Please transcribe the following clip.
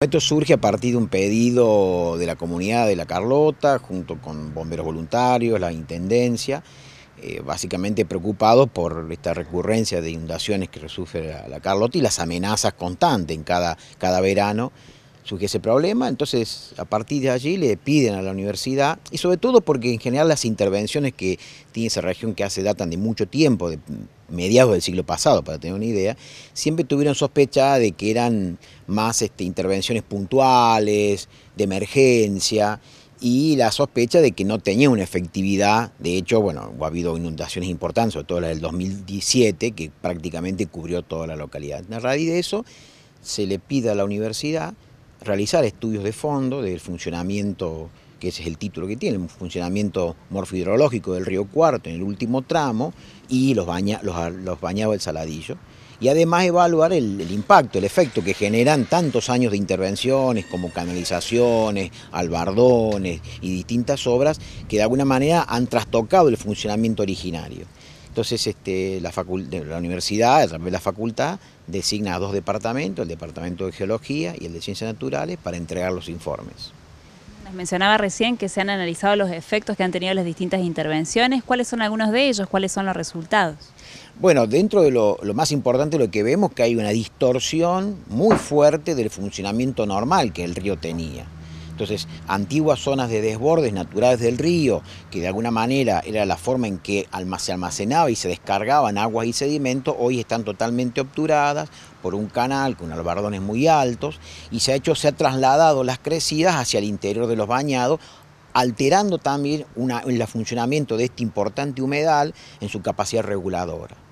Esto surge a partir de un pedido de la comunidad de La Carlota, junto con bomberos voluntarios, la Intendencia, eh, básicamente preocupados por esta recurrencia de inundaciones que sufre la, Carlota y las amenazas constantes en cada verano surge ese problema, entonces a partir de allí le piden a la universidad, y sobre todo porque en general las intervenciones que tiene esa región que hace datan de mucho tiempo, de mediados del siglo pasado, para tener una idea, siempre tuvieron sospecha de que eran más este, intervenciones puntuales, de emergencia, y la sospecha de que no tenía una efectividad. De hecho, bueno, ha habido inundaciones importantes, sobre todo la del 2017, que prácticamente cubrió toda la localidad. A raíz de eso, se le pide a la universidad realizar estudios de fondo del funcionamiento, que ese es el título que tiene, el funcionamiento morfohidrológico del río Cuarto en el último tramo y los, baña, los, bañaba el saladillo. Y además evaluar el, impacto, el efecto que generan tantos años de intervenciones como canalizaciones, albardones y distintas obras que de alguna manera han trastocado el funcionamiento originario. Entonces este, la, universidad, a través de la facultad, designa a dos departamentos, el departamento de geología y el de ciencias naturales, para entregar los informes. Les mencionaba recién que se han analizado los efectos que han tenido las distintas intervenciones. ¿Cuáles son algunos de ellos? ¿Cuáles son los resultados? Bueno, dentro de lo, lo, más importante lo que vemos es que hay una distorsión muy fuerte del funcionamiento normal que el río tenía. Entonces, antiguas zonas de desbordes naturales del río, que de alguna manera era la forma en que se almacenaba y se descargaban aguas y sedimentos, hoy están totalmente obturadas por un canal con albardones muy altos y se ha hecho, se ha trasladado las crecidas hacia el interior de los bañados alterando también el funcionamiento de este importante humedal en su capacidad reguladora.